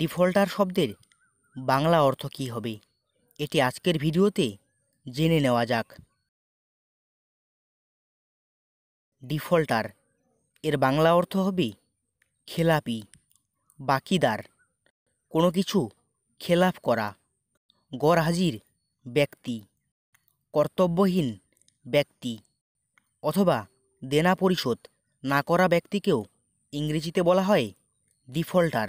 defaulter শব্দের বাংলা অর্থ কী হবে এটি আজকের ভিডিওতে জেনে নেওয়া যাক ডিফল্টার এর বাংলা অর্থ হবে খেলাপি বাকিদার কোনো কিছু খেলাপ করা গড়হাজির ব্যক্তি কর্তব্যহীন ব্যক্তি অথবা দেনা পরিশোধ না করা ব্যক্তিকেও ইংরেজিতে বলা হয় ডিফল্টার